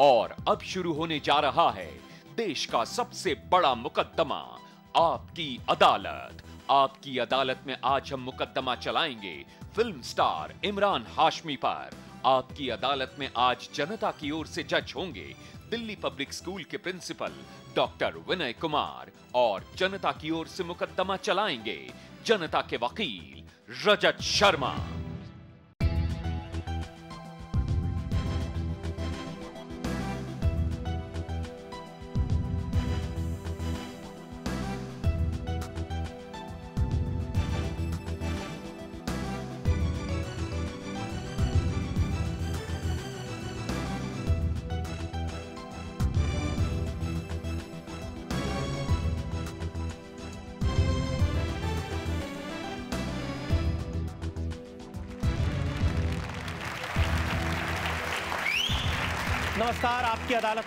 और अब शुरू होने जा रहा है देश का सबसे बड़ा मुकदमा आपकी अदालत आपकी अदालत में आज हम मुकदमा चलाएंगे फिल्म स्टार इमरान हाशमी पर आपकी अदालत में आज जनता की ओर से जज होंगे दिल्ली पब्लिक स्कूल के प्रिंसिपल डॉक्टर विनय कुमार और जनता की ओर से मुकदमा चलाएंगे जनता के वकील रजत शर्मा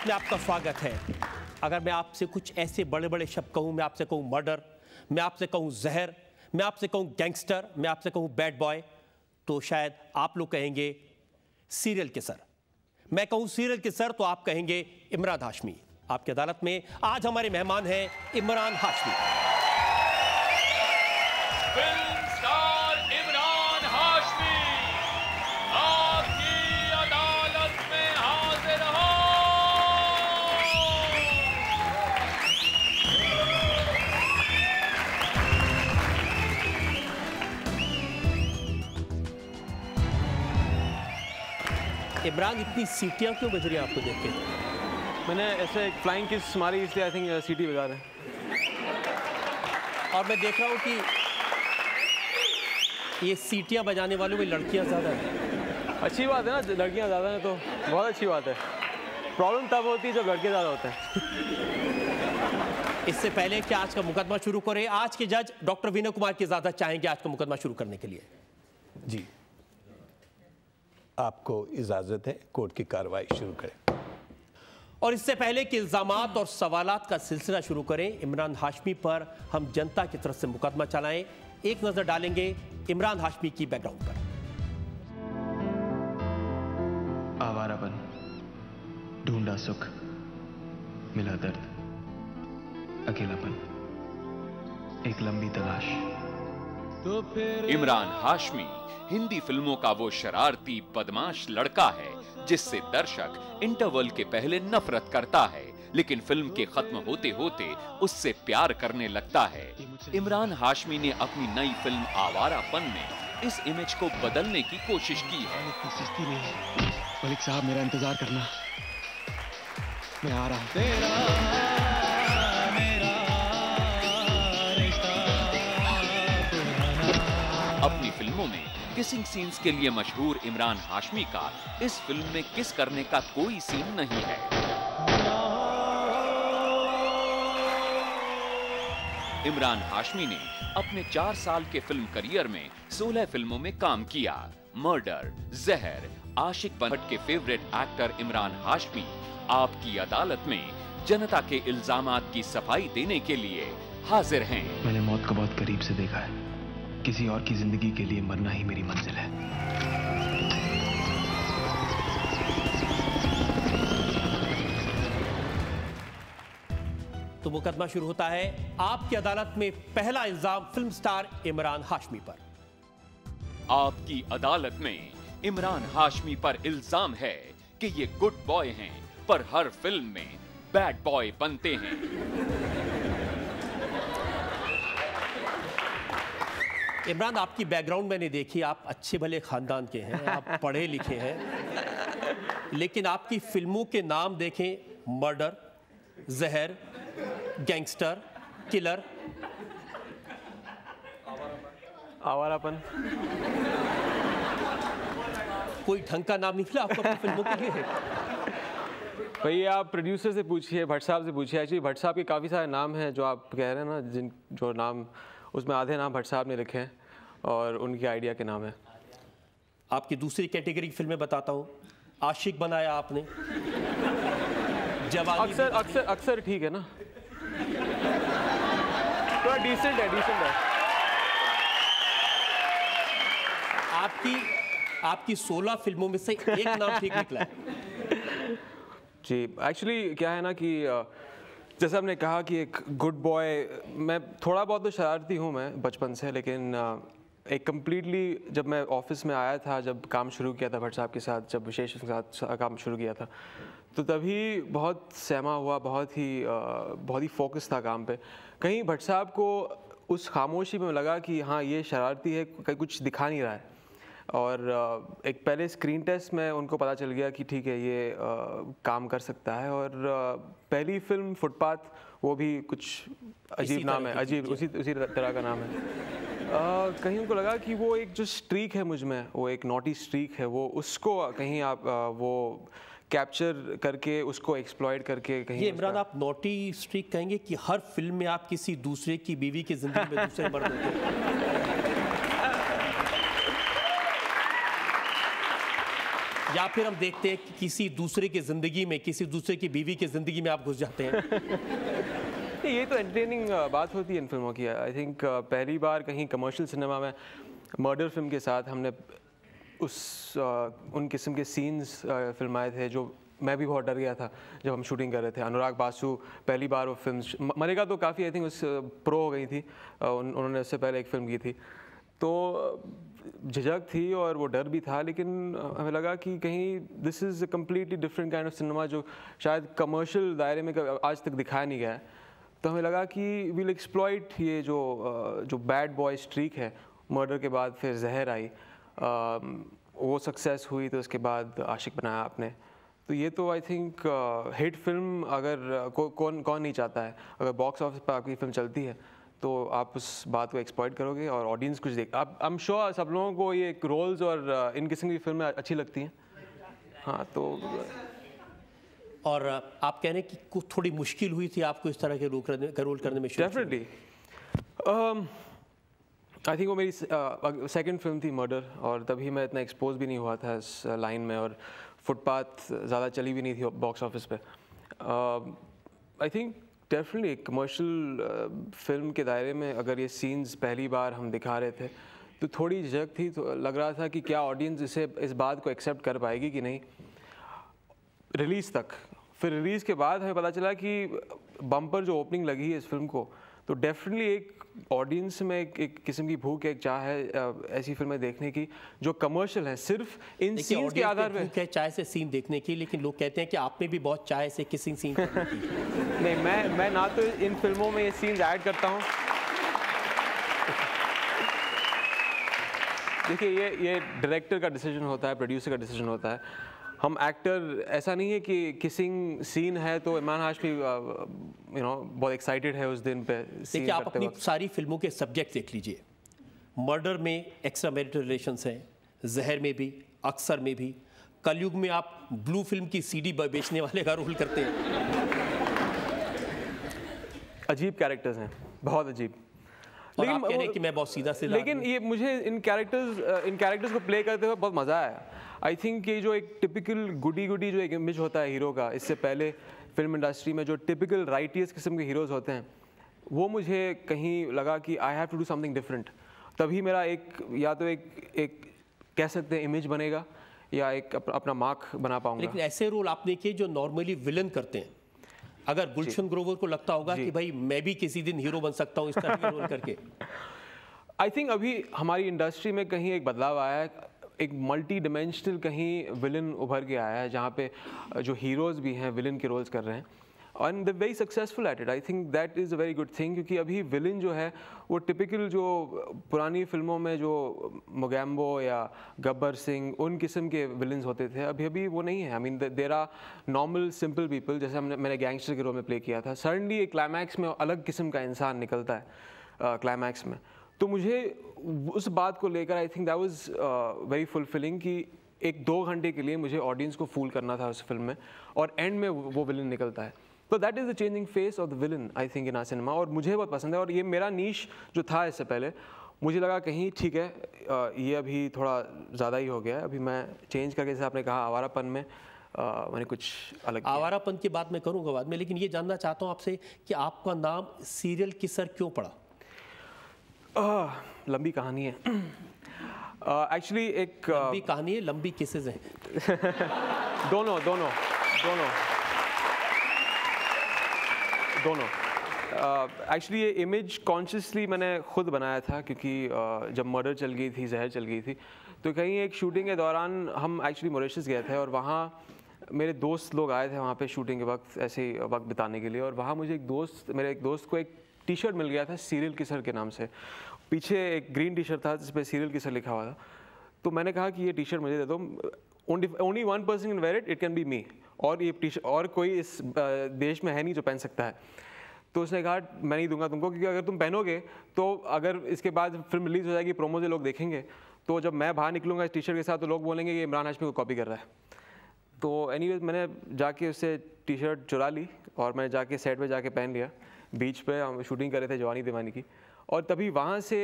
में आपका स्वागत है अगर मैं आपसे कुछ ऐसे बड़े बड़े शब्द कहूँ मैं आपसे कहूँ मर्डर मैं आपसे कहूँ जहर मैं आपसे कहूँ गैंगस्टर मैं आपसे कहूँ बैड बॉय तो शायद आप लोग कहेंगे सीरियल के सर मैं कहूँ सीरियल के सर तो आप कहेंगे इमरान हाशमी आपकी अदालत में आज हमारे मेहमान हैं इमरान हाशमी इमरान इतनी सीटियाँ क्यों बज रही हैं आपको देख के मैंने ऐसे एक फ्लाइंग किस मारी इसलिए आई थिंक uh, सीटी बजा रहे हैं और मैं देख रहा हूँ कि ये सीटियाँ बजाने वालों में लड़कियाँ ज़्यादा हैं अच्छी बात है ना लड़कियाँ ज़्यादा हैं तो बहुत अच्छी बात है प्रॉब्लम तब होती है जब लड़के ज़्यादा होते हैं इससे पहले कि आज का मुकदमा शुरू करें आज के जज डॉक्टर विनय कुमार की ज़्यादा चाहेंगे आज का मुकदमा शुरू करने के लिए जी आपको इजाज़त है कोर्ट की कार्रवाई शुरू करें और इससे पहले कि इल्ज़ाम और सवाल का सिलसिला शुरू करें इमरान हाशमी पर हम जनता की तरफ से मुकदमा चलाएं एक नज़र डालेंगे इमरान हाशमी की बैकग्राउंड पर आवारापन ढूंढा सुख मिला दर्द अकेलापन एक लंबी तलाश तो इमरान हाशमी हिंदी फिल्मों का वो शरारती बदमाश लड़का है जिससे दर्शक इंटरवल के पहले नफरत करता है लेकिन फिल्म के खत्म होते होते उससे प्यार करने लगता है इमरान हाशमी ने अपनी नई फिल्म आवारापन में इस इमेज को बदलने की कोशिश की है मलिक साहब मेरा इंतजार करना मैं आ रहा हूं किसिंग सीन्स के लिए मशहूर इमरान हाशमी का इस फिल्म में किस करने का कोई सीन नहीं है इमरान हाशमी ने अपने चार साल के फिल्म करियर में सोलह फिल्मों में काम किया मर्डर जहर आशिक बनट के फेवरेट एक्टर इमरान हाशमी आपकी अदालत में जनता के इल्जाम की सफाई देने के लिए हाजिर हैं। मैंने मौत को बहुत करीब से देखा है किसी और की जिंदगी के लिए मरना ही मेरी मंजिल है तो मुकदमा शुरू होता है आपकी अदालत में पहला इल्जाम फिल्म स्टार इमरान हाशमी पर आपकी अदालत में इमरान हाशमी पर इल्जाम है कि ये गुड बॉय हैं पर हर फिल्म में बैड बॉय बनते हैं इमरान आपकी बैकग्राउंड मैंने देखी आप अच्छे भले ख़ानदान के हैं आप पढ़े लिखे हैं लेकिन आपकी फिल्मों के नाम देखें मर्डर जहर गैंगस्टर किलर आवारापन कोई ढंग का नाम निकला आपको अपनी फिल्मों के लिए भाई आप प्रोड्यूसर से पूछिए भट्ट साहब से पूछिए एक्चुअली भट्ट साहब के काफ़ी सारे नाम हैं जो आप कह रहे हैं ना जिन जो नाम उसमें आधे नाम भट्ट साहब ने लिखे हैं और उनके आइडिया के नाम है आपकी दूसरी कैटेगरी की फिल्में बताता हूँ आशिक बनाया आपने जवाब अक्सर अक्सर अक्सर ठीक है ना तो डिसेंट है डिसेंट है आपकी आपकी सोलह फिल्मों में से एक नाम ठीक निकला जी एक्चुअली क्या है ना कि जैसे हमने कहा कि एक गुड बॉय मैं थोड़ा बहुत तो शरारती हूँ मैं बचपन से लेकिन एक कम्प्लीटली जब मैं ऑफिस में आया था जब काम शुरू किया था भट्ट साहब के साथ जब विशेष के साथ काम शुरू किया था तो तभी बहुत सहमा हुआ बहुत ही बहुत ही फोकस था काम पे कहीं भट्ट साहब को उस खामोशी में लगा कि हाँ ये शरारती है कहीं कुछ दिखा नहीं रहा है और एक पहले स्क्रीन टेस्ट में उनको पता चल गया कि ठीक है ये आ, काम कर सकता है और पहली फिल्म फुटपाथ वो भी कुछ अजीब नाम है अजीब उसी उसी तरह का नाम है कहीं उनको लगा कि वो एक जो स्ट्रीक है मुझ में वो एक नोटी स्ट्रीक है वो उसको कहीं आप आ, वो कैप्चर करके उसको एक्सप्लॉयड करके कहीं ये इमरान आप नोटी स्ट्रीक कहेंगे कि हर फिल्म में आप किसी दूसरे की बीवी की जिंदगी में दूसरे मर्द होते या फिर हम देखते हैं कि किसी दूसरे की जिंदगी में किसी दूसरे की बीवी की जिंदगी में आप घुस जाते हैं देखिए ये तो एंटरटेनिंग uh, बात होती है इन फिल्मों की आई थिंक uh, पहली बार कहीं कमर्शियल सिनेमा में मर्डर फिल्म के साथ हमने उस uh, उन किस्म के सीन्स फिल्माए थे जो मैं भी बहुत डर गया था जब हम शूटिंग कर रहे थे अनुराग बासु पहली बार वो फिल्म मरेगा तो काफ़ी आई थिंक उस प्रो हो गई थी उन, उन्होंने उससे पहले एक फिल्म की थी तो झिझक थी और वो डर भी था लेकिन हमें लगा कि कहीं this is a completely different kind of cinema जो शायद कमर्शियल दायरे में आज तक दिखाया नहीं गया है तो हमें लगा कि विल एक्सप्लॉइट ये जो जो बैड बॉय स्ट्रीक है मर्डर के बाद फिर जहर आई वो सक्सेस हुई तो उसके बाद आशिक बनाया आपने तो ये तो आई थिंक हिट फिल्म अगर को, कौन कौन नहीं चाहता है अगर बॉक्स ऑफिस पर आपकी फिल्म चलती है तो आप उस बात को एक्सप्लॉइट करोगे और ऑडियंस कुछ देख आप आई एम श्योर सब लोगों को ये रोल्स और इन किस्म की फिल्में अच्छी लगती हैं हाँ तो और आप कह रहे हैं कि थोड़ी मुश्किल हुई थी आपको इस तरह के रोल करने, रोल करने में डेफिनेटली आई थिंक वो मेरी सेकंड फिल्म थी मर्डर और तभी मैं इतना एक्सपोज भी नहीं हुआ था इस लाइन में और फुटपाथ ज़्यादा चली भी नहीं थी बॉक्स ऑफिस पे I think definitely commercial film के दायरे में अगर ये सीन्स पहली बार हम दिखा रहे थे तो थोड़ी झक थी तो लग रहा था कि क्या ऑडियंस इसे इस बात को एक्सेप्ट कर पाएगी कि नहीं रिलीज़ तक फिर रिलीज़ के बाद हमें पता चला कि बम्पर जो ओपनिंग लगी है इस फिल्म को तो डेफिनेटली एक ऑडियंस में एक, एक किस्म की भूख एक चाह है ऐसी फिल्में देखने की जो कमर्शियल है सिर्फ इन सीन के आधार है चाय से सीन देखने की लेकिन लोग कहते हैं कि आप में भी बहुत चाय से किसी सीन नहीं मैं मैं ना तो इन फिल्मों में ये सीन ऐड करता हूँ देखिए ये ये डायरेक्टर का डिसीजन होता है प्रोड्यूसर का डिसीजन होता है हम एक्टर ऐसा नहीं है कि किसिंग सीन है तो इमरान हाशमी यू नो बहुत एक्साइटेड है उस दिन पे देखिए आप अपनी सारी फिल्मों के सब्जेक्ट देख लीजिए मर्डर में एक्स्ट्रा मैरिटल रिलेशन हैं जहर में भी अक्सर में भी कलयुग में आप ब्लू फिल्म की सीडी बेचने वाले का रोल करते हैं अजीब कैरेक्टर्स हैं बहुत अजीब लेकिन आप कह रहे कि मैं बहुत सीधा सीधा लेकिन ये मुझे इन कैरेक्टर्स uh, इन कैरेक्टर्स को प्ले करते हुए बहुत मज़ा आया आई थिंक ये जो एक टिपिकल गुडी गुडी जो एक इमेज होता है हीरो का इससे पहले फिल्म इंडस्ट्री में जो टिपिकल राइटियस किस्म के हीरोज़ होते हैं वो मुझे कहीं लगा कि I have to do something different तभी मेरा एक या तो एक एक कह सकते हैं इमेज बनेगा या एक अप, अपना मार्क बना पाऊंगा लेकिन ऐसे रोल आप देखिए जो नॉर्मली विलन करते हैं अगर गुलशन ग्रोवर को लगता होगा कि भाई मैं भी किसी दिन हीरो बन सकता हूँ इस तरह रोल करके आई थिंक अभी हमारी इंडस्ट्री में कहीं एक बदलाव आया है एक मल्टी डिमेंशनल कहीं विलन उभर के आया है जहाँ पे जो हीरोज़ भी हैं विलन के रोल्स कर रहे हैं and the very successful at it I think that is a very good thing क्योंकि अभी विलन जो है वो टिपिकल जो पुरानी फिल्मों में जो मोगैम्बो या गब्बर सिंह उन किस्म के विलन्स होते थे अभी अभी वो नहीं है I mean there are normal simple people जैसे हमने मैंने गैंगस्टर के रोल में प्ले किया था सडनली क्लाइमैक्स में अलग किस्म का इंसान निकलता है क्लाइमैक्स uh, में तो मुझे उस बात को लेकर I think that was very fulfilling कि एक दो घंटे के लिए मुझे ऑडियंस को फूल करना था उस फिल्म में और एंड में वो विलन निकलता है तो that is the changing face of the villain I think in a cinema और मुझे बहुत पसंद है और ये मेरा नीश जो था इससे पहले मुझे लगा कहीं ठीक है uh, ये अभी थोड़ा ज़्यादा ही हो गया है अभी मैं चेंज करके जैसे आपने कहा आवारापन में uh, मैंने कुछ अलग आवारापन की बात मैं करूँगा बाद में लेकिन ये जानना चाहता हूँ आपसे कि आपका नाम सीरियल किसर क्यों पड़ा आ, लंबी कहानी है एक्चुअली एक लंबी कहानी है लंबी केसेस है दोनों दोनों दोनों दोनों एक्चुअली ये इमेज कॉन्शियसली मैंने खुद बनाया था क्योंकि uh, जब मर्डर चल गई थी जहर चल गई थी तो कहीं एक शूटिंग के दौरान हम एक्चुअली मोरिशस गए थे और वहाँ मेरे दोस्त लोग आए थे वहाँ पे शूटिंग के वक्त ऐसे वक्त बिताने के लिए और वहाँ मुझे एक दोस्त मेरे एक दोस्त को एक टी शर्ट मिल गया था सीरियल किसर के नाम से पीछे एक ग्रीन टी शर्ट था जिस पर सीरियल किसर लिखा हुआ था तो मैंने कहा कि ये टी शर्ट मुझे दे दो only one person in wear it it can be me और ये टी शर्ट और कोई इस देश में है नहीं जो पहन सकता है तो उसने कहा मैं नहीं दूंगा तुमको क्योंकि अगर तुम पहनोगे तो अगर इसके बाद फिल्म रिलीज़ हो जाएगी प्रोमो से लोग देखेंगे तो जब मैं बाहर निकलूंगा इस टी शर्ट के साथ तो लोग बोलेंगे कि इमरान हाशमी को कॉपी कर रहा है तो एनी anyway, मैंने जाके उससे टी शर्ट चुरा ली और मैंने जाके सेट पे जाके पहन लिया बीच पे हम शूटिंग कर रहे थे जवानी दीवानी की और तभी वहाँ से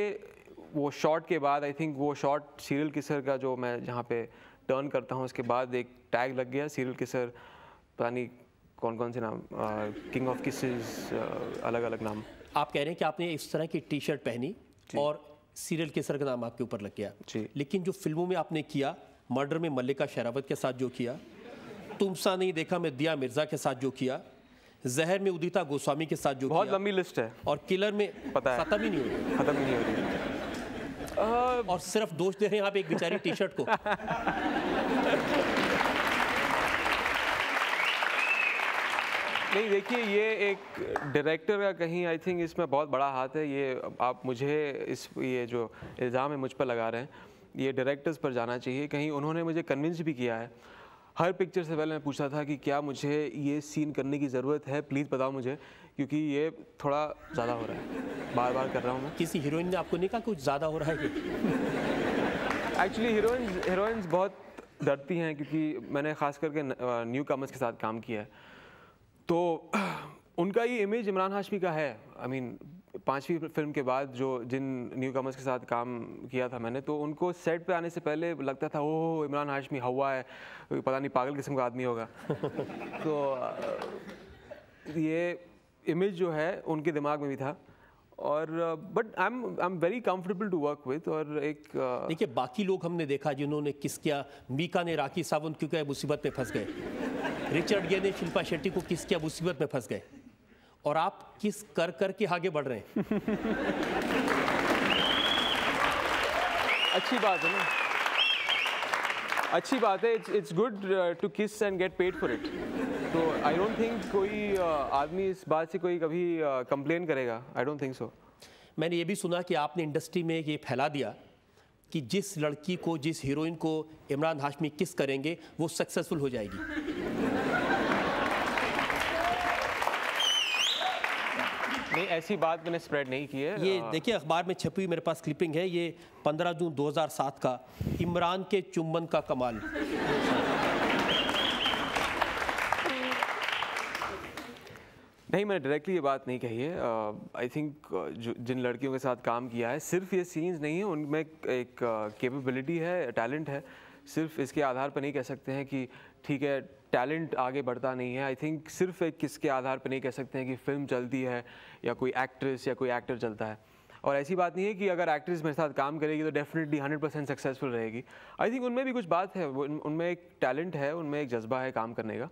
वो शॉट के बाद आई थिंक वो शॉट सीरियल किसर का जो मैं जहाँ पे टर्न करता हूँ उसके बाद एक टैग लग गया सीरियल किसर पता नहीं कौन कौन से नाम किंग ऑफ किसेस अलग अलग नाम आप कह रहे हैं कि आपने इस तरह की टी शर्ट पहनी और सीरियल केसर का नाम आपके ऊपर लग गया जी लेकिन जो फिल्मों में आपने किया मर्डर में मल्लिका शेरावत के साथ जो किया तुमसा नहीं देखा मैं दिया मिर्ज़ा के साथ जो किया जहर में उदिता गोस्वामी के साथ जो बहुत लंबी लिस्ट है और किलर में पता है खत्म ही नहीं हो रही खत्म ही नहीं हो रही और सिर्फ दोष दे रहे हैं आप एक बेचारी टी शर्ट को नहीं देखिए ये एक डायरेक्टर का कहीं आई थिंक इसमें बहुत बड़ा हाथ है ये आप मुझे इस ये जो इल्ज़ाम है मुझ पर लगा रहे हैं ये डायरेक्टर्स पर जाना चाहिए कहीं उन्होंने मुझे कन्विंस भी किया है हर पिक्चर से पहले मैं पूछा था कि क्या मुझे ये सीन करने की ज़रूरत है प्लीज़ बताओ मुझे क्योंकि ये थोड़ा ज़्यादा हो रहा है बार बार कर रहा हूँ मैं किसी हीरोइन ने आपको नहीं कहा कुछ ज़्यादा हो रहा है एक्चुअली हीरोइंस हीरोइंस बहुत डरती हैं क्योंकि मैंने ख़ास करके न्यू कमर्स के साथ काम किया है तो उनका ये इमेज इमरान हाशमी का है आई I मीन mean, पांचवी फिल्म के बाद जो जिन न्यू कमर्स के साथ काम किया था मैंने तो उनको सेट पे आने से पहले लगता था ओह इमरान हाशमी हवा है पता नहीं पागल किस्म का आदमी होगा तो ये इमेज जो है उनके दिमाग में भी था और but I am I am very comfortable to work with और एक uh... देखिए बाकी लोग हमने देखा जिन्होंने किस किया मीका ने राखी सावंत क्यों क्या मुसीबत में फंस गए रिचर्ड गे ने शिल्पा शेट्टी को किस किया मुसीबत में फंस गए और आप किस कर कर के आगे बढ़ रहे हैं अच्छी बात है ना अच्छी बात है it's it's good to kiss and get paid for it तो आई डोंट थिंक कोई uh, आदमी इस बात से कोई कभी कंप्लेन uh, करेगा आई डोंट थिंक सो मैंने ये भी सुना कि आपने इंडस्ट्री में ये फैला दिया कि जिस लड़की को जिस हीरोइन को इमरान हाशमी किस करेंगे वो सक्सेसफुल हो जाएगी नहीं ऐसी बात मैंने स्प्रेड नहीं की है ये हाँ। देखिए अखबार में छपी हुई मेरे पास क्लिपिंग है ये 15 जून 2007 का इमरान के चुम्बन का कमाल नहीं मैंने डायरेक्टली ये बात नहीं कही है आई थिंक जिन लड़कियों के साथ काम किया है सिर्फ ये सीन्स नहीं है उनमें एक कैपेबिलिटी है टैलेंट है सिर्फ इसके आधार पर नहीं कह सकते हैं कि ठीक है टैलेंट आगे बढ़ता नहीं है आई थिंक सिर्फ एक किसके आधार पर नहीं कह सकते हैं कि फिल्म चलती है या कोई एक्ट्रेस या कोई एक्टर चलता है और ऐसी बात नहीं है कि अगर एक्ट्रेस मेरे साथ काम करेगी तो डेफिनेटली हंड्रेड परसेंट सक्सेसफुल रहेगी आई थिंक उनमें भी कुछ बात है उनमें एक टैलेंट है उनमें एक जज्बा है काम करने का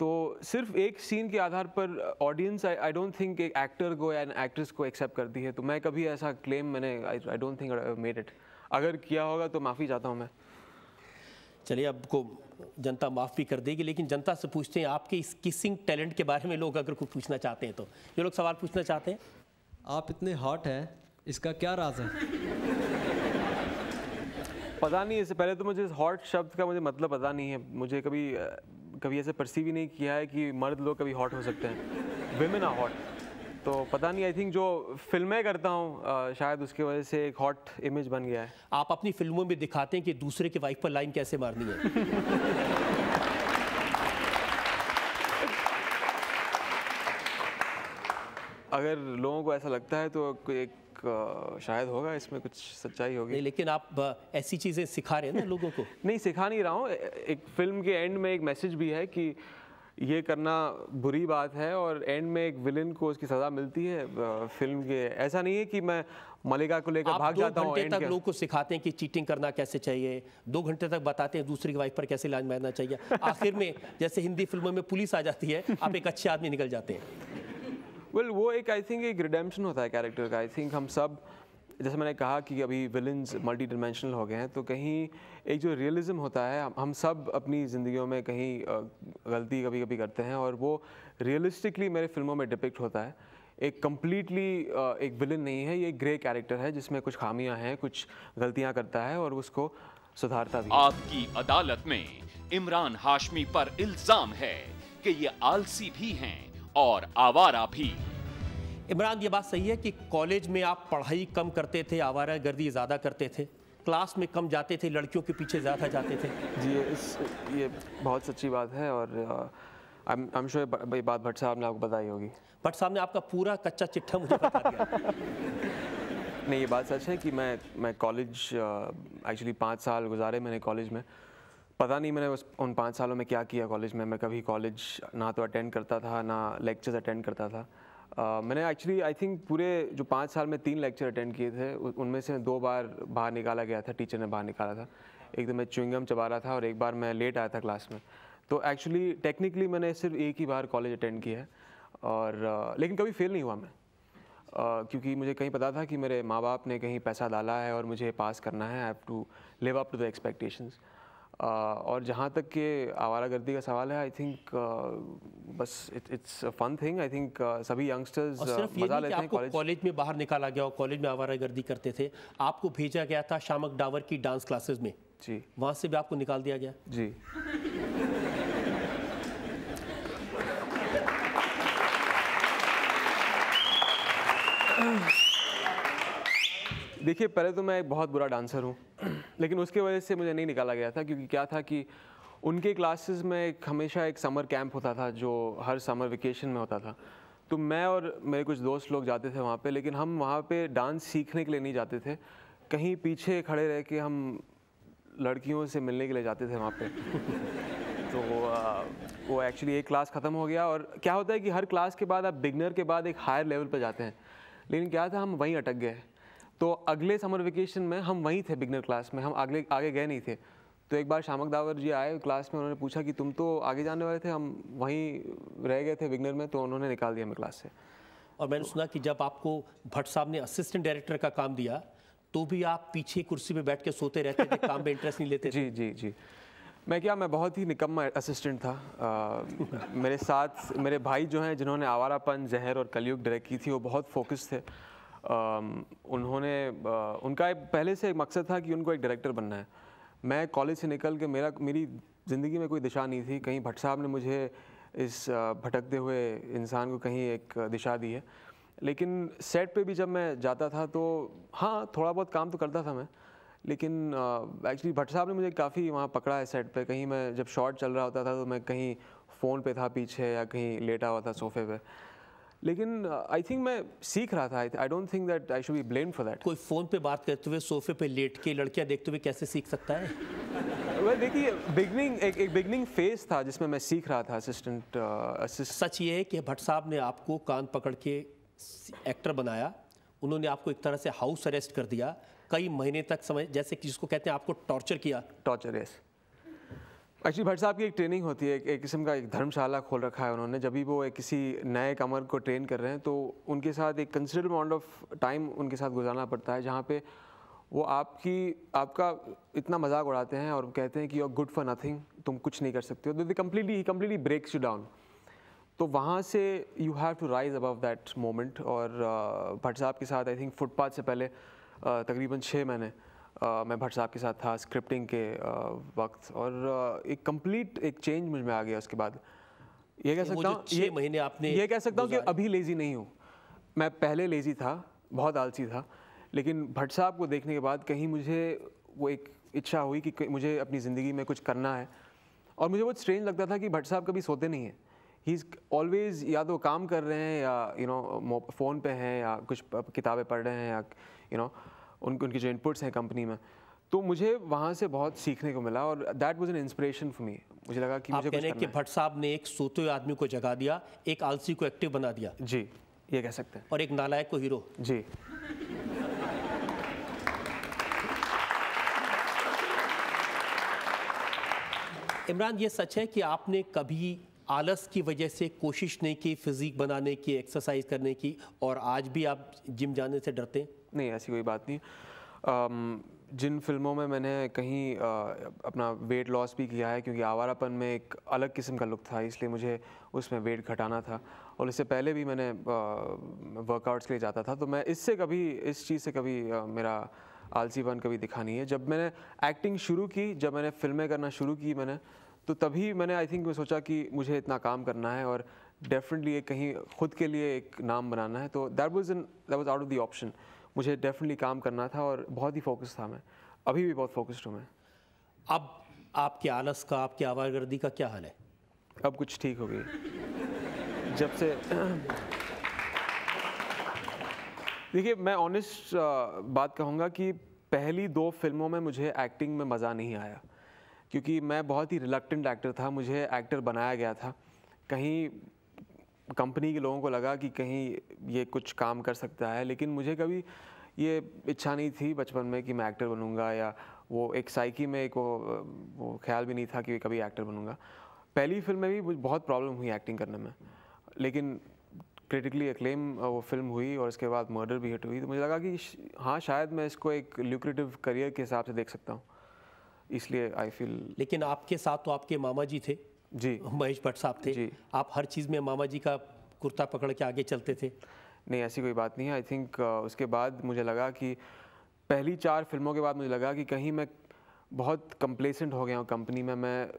तो सिर्फ एक सीन के आधार पर ऑडियंस आई डोंट थिंक एक एक्टर को या एक्ट्रेस को एक्सेप्ट करती है तो मैं कभी ऐसा क्लेम मैंने I don't think made it अगर किया होगा तो माफ़ी चाहता हूँ मैं चलिए अब को जनता माफ़ भी कर देगी लेकिन जनता से पूछते हैं आपके इस किसिंग टैलेंट के बारे में लोग अगर कुछ पूछना चाहते हैं तो ये लोग सवाल पूछना चाहते हैं आप इतने हॉट हैं इसका क्या राज है पता नहीं इससे पहले तो मुझे इस हॉट शब्द का मुझे मतलब पता नहीं है मुझे कभी कभी ऐसे परसीव ही नहीं किया है कि मर्द लोग कभी हॉट हो सकते हैं वेमेन आर हॉट तो पता नहीं आई थिंक जो फिल्में करता हूँ शायद उसकी वजह से एक हॉट इमेज बन गया है आप अपनी फिल्मों में दिखाते हैं कि दूसरे के वाइफ पर लाइन कैसे मारनी है अगर लोगों को ऐसा लगता है तो एक शायद होगा इसमें कुछ सच्चाई होगी नहीं लेकिन आप ऐसी चीज़ें सिखा रहे हैं ना लोगों को नहीं सिखा नहीं रहा हूँ एक फिल्म के एंड में एक मैसेज भी है कि ये करना बुरी बात है और एंड में एक विलेन को उसकी सज़ा मिलती है फिल्म के ऐसा नहीं है कि मैं मलिका को लेकर भाग जाता हूँ तक लोग को सिखाते हैं कि चीटिंग करना कैसे चाहिए दो घंटे तक बताते हैं दूसरी की वाइफ पर कैसे लाज मारना चाहिए आखिर में जैसे हिंदी फिल्मों में पुलिस आ जाती है आप एक अच्छे आदमी निकल जाते हैं वेल well, वो एक आई थिंक एक रिडेम्पशन होता है कैरेक्टर का आई थिंक हम सब जैसे मैंने कहा कि अभी विलन्स मल्टी डिमेंशनल हो गए हैं तो कहीं एक जो रियलिज़म होता है हम सब अपनी ज़िंदगी में कहीं गलती कभी कभी करते हैं और वो रियलिस्टिकली मेरे फिल्मों में डिपिक्ट होता है एक कम्प्लीटली एक विलन नहीं है ये ग्रे कैरेक्टर है जिसमें कुछ खामियां हैं कुछ गलतियां करता है और उसको सुधारता भी आपकी अदालत में इमरान हाशमी पर इल्जाम है कि ये आलसी भी हैं और आवारा भी इमरान ये बात सही है कि कॉलेज में आप पढ़ाई कम करते थे आवारा गर्दी ज़्यादा करते थे क्लास में कम जाते थे लड़कियों के पीछे ज़्यादा जाते थे जी इस ये बहुत सच्ची बात है और आई एम श्योर ये बात भट्ट साहब ने आपको बताई होगी भट्ट साहब ने आपका पूरा कच्चा चिट्ठा मुझे बता दिया नहीं ये बात सच है कि मैं मैं कॉलेज एक्चुअली पाँच साल गुजारे मैंने कॉलेज में पता नहीं मैंने उस उन पाँच सालों में क्या किया कॉलेज में मैं कभी कॉलेज ना तो अटेंड करता था ना लेक्चर्स अटेंड करता था मैंने एक्चुअली आई थिंक पूरे जो पाँच साल में तीन लेक्चर अटेंड किए थे उनमें से दो बार बाहर निकाला गया था टीचर ने बाहर निकाला था एक तो मैं चुंगम चबा रहा था और एक बार मैं लेट आया था क्लास में तो एक्चुअली टेक्निकली मैंने सिर्फ एक ही बार कॉलेज अटेंड किया है और लेकिन कभी फेल नहीं हुआ मैं क्योंकि मुझे कहीं पता था कि मेरे माँ बाप ने कहीं पैसा डाला है और मुझे पास करना है I have to live up to the expectations और जहाँ तक के आवारा गर्दी का सवाल है आई थिंक बस it's fun thing I think सभी यंगस्टर्स मजा लेते हैं कॉलेज कॉलेज में बाहर निकाला गया और कॉलेज में आवारा गर्दी करते थे आपको भेजा गया था शामक डावर की डांस क्लासेस में जी वहाँ से भी आपको निकाल दिया गया जी देखिए पहले तो मैं एक बहुत बुरा डांसर हूँ लेकिन उसके वजह से मुझे नहीं निकाला गया था क्योंकि क्या था कि उनके क्लासेस में एक हमेशा एक समर कैंप होता था जो हर समर वेकेशन में होता था तो मैं और मेरे कुछ दोस्त लोग जाते थे वहाँ पे लेकिन हम वहाँ पे डांस सीखने के लिए नहीं जाते थे कहीं पीछे खड़े रह के हम लड़कियों से मिलने के लिए जाते थे वहाँ पे तो आ, वो एक्चुअली एक क्लास ख़त्म हो गया और क्या होता है कि हर क्लास के बाद आप बिगनर के बाद एक हायर लेवल पर जाते हैं लेकिन क्या था हम वहीं अटक गए तो अगले समर वेकेशन में हम वहीं थे बिगनर क्लास में हम आगे आगे गए नहीं थे तो एक बार शामक दावर जी आए क्लास में उन्होंने पूछा कि तुम तो आगे जाने वाले थे हम वहीं रह गए थे बिगनर में तो उन्होंने निकाल दिया हमें क्लास से और मैंने सुना कि जब आपको भट्ट साहब ने असिस्टेंट डायरेक्टर का काम दिया तो भी आप पीछे कुर्सी में बैठ के सोते रहते थे काम में इंटरेस्ट नहीं लेते जी जी जी मैं क्या मैं बहुत ही निकम्मा असिस्टेंट था आ, मेरे साथ मेरे भाई जो हैं जिन्होंने आवारापन जहर और कलयुग डायरेक्ट की थी वो बहुत फोकस थे उन्होंने उनका एक पहले से एक मकसद था कि उनको एक डायरेक्टर बनना है मैं कॉलेज से निकल के मेरा मेरी ज़िंदगी में कोई दिशा नहीं थी कहीं भट्ट साहब ने मुझे इस भटकते हुए इंसान को कहीं एक दिशा दी है लेकिन सेट पे भी जब मैं जाता था तो हाँ थोड़ा बहुत काम तो करता था मैं लेकिन एक्चुअली भट्ट साहब ने मुझे काफ़ी वहाँ पकड़ा है सेट पे कहीं मैं जब शॉट चल रहा होता था तो मैं कहीं फ़ोन पे था पीछे या कहीं लेटा हुआ था सोफे पे लेकिन आई uh, थिंक मैं सीख रहा था I don't think that I should be blame for that कोई फ़ोन पे बात करते हुए सोफे पे लेट के लड़कियां देखते हुए कैसे सीख सकता है well, देखिए बिगनिंग एक एक बिगनिंग फेज था जिसमें मैं सीख रहा था असिस्टेंट uh, सच ये है कि भट्ट साहब ने आपको कान पकड़ के एक्टर बनाया उन्होंने आपको एक तरह से हाउस अरेस्ट कर दिया कई महीने तक समय जैसे कि जिसको कहते हैं आपको टॉर्चर किया टॉर्चर यस एक्चुअली भट्ट साहब की एक ट्रेनिंग होती है एक किस्म का एक धर्मशाला खोल रखा है उन्होंने जब भी वो एक किसी नए कमर को ट्रेन कर रहे हैं तो उनके साथ एक कंसिडरेबल अमाउंट ऑफ टाइम उनके साथ गुजारना पड़ता है जहाँ पे वो आपकी आपका इतना मजाक उड़ाते हैं और कहते हैं कि you are good for nothing तुम कुछ नहीं कर सकते हो they completely completely breaks you down तो वहाँ से you have to rise above that moment और uh, भट्ट साहब के साथ आई थिंक फुटपाथ से पहले uh, तकरीबन छः महीने मैं भट्ट साहब के साथ था स्क्रिप्टिंग के आ, वक्त और एक कंप्लीट एक चेंज मुझ में आ गया उसके बाद ये कह सकता हूँ ये महीने आपने ये कह सकता हूँ कि अभी लेज़ी नहीं हूँ मैं पहले लेज़ी था बहुत आलसी था लेकिन भट्ट साहब को देखने के बाद कहीं मुझे वो एक इच्छा हुई कि मुझे अपनी ज़िंदगी में कुछ करना है और मुझे बहुत स्ट्रेंज लगता था कि भट्ट साहब कभी सोते नहीं हैं ही इज़ ऑलवेज़ या तो काम कर रहे हैं या यू नो फ़ोन पे हैं या कुछ किताबें पढ़ रहे हैं या यू you नो know, उनके उनकी जो इनपुट्स हैं कंपनी में तो मुझे वहाँ से बहुत सीखने को मिला और that was an inspiration for me मुझे लगा कि मुझे कहने कि भट्ट साहब ने एक सोते हुए आदमी को जगा दिया एक आलसी को एक्टिव बना दिया जी ये कह सकते हैं और एक नालायक को हीरो जी इमरान ये सच है कि आपने कभी आलस की वजह से कोशिश नहीं की फिज़िक बनाने की एक्सरसाइज करने की और आज भी आप जिम जाने से डरते हैं नहीं ऐसी कोई बात नहीं um, जिन फिल्मों में मैंने कहीं आ, अपना वेट लॉस भी किया है क्योंकि आवारापन में एक अलग किस्म का लुक था इसलिए मुझे उसमें वेट घटाना था और इससे पहले भी मैंने वर्कआउट्स के लिए जाता था तो मैं इससे कभी इस चीज़ से कभी आ, मेरा आलसीपन कभी दिखा नहीं है जब मैंने एक्टिंग शुरू की जब मैंने फिल्में करना शुरू की मैंने तो तभी मैंने आई थिंक मैं सोचा कि मुझे इतना काम करना है और डेफिनेटली कहीं खुद के लिए एक नाम बनाना है तो that was in that was out of the option मुझे डेफिनेटली काम करना था और बहुत ही फोकस था मैं अभी भी बहुत फोकस्ड हूँ मैं अब आपके आलस का आपकी आवारगर्दी का क्या हाल है अब कुछ ठीक हो गई जब से देखिए मैं ऑनेस्ट बात कहूँगा कि पहली दो फिल्मों में मुझे एक्टिंग में मज़ा नहीं आया क्योंकि मैं बहुत ही रिलक्टेंट एक्टर था मुझे एक्टर बनाया गया था कहीं कंपनी के लोगों को लगा कि कहीं ये कुछ काम कर सकता है लेकिन मुझे कभी ये इच्छा नहीं थी बचपन में कि मैं एक्टर बनूंगा या वो एक साइकी में एक वो वो ख्याल भी नहीं था कि कभी एक्टर बनूंगा पहली फिल्म में भी मुझे बहुत प्रॉब्लम हुई एक्टिंग करने में लेकिन क्रिटिकली अक्लेम वो फिल्म हुई और इसके बाद मर्डर भी हिट हुई तो मुझे लगा कि हाँ शायद मैं इसको एक ल्यूक्रेटिव करियर के हिसाब से देख सकता हूँ इसलिए आई फील लेकिन आपके साथ तो आपके मामा जी थे जी महेश भट्ट साहब थे जी आप हर चीज़ में मामा जी का कुर्ता पकड़ के आगे चलते थे नहीं ऐसी कोई बात नहीं है आई थिंक उसके बाद मुझे लगा कि पहली चार फिल्मों के बाद मुझे लगा कि कहीं मैं बहुत कंप्लेसेंट हो गया हूँ कंपनी में मैं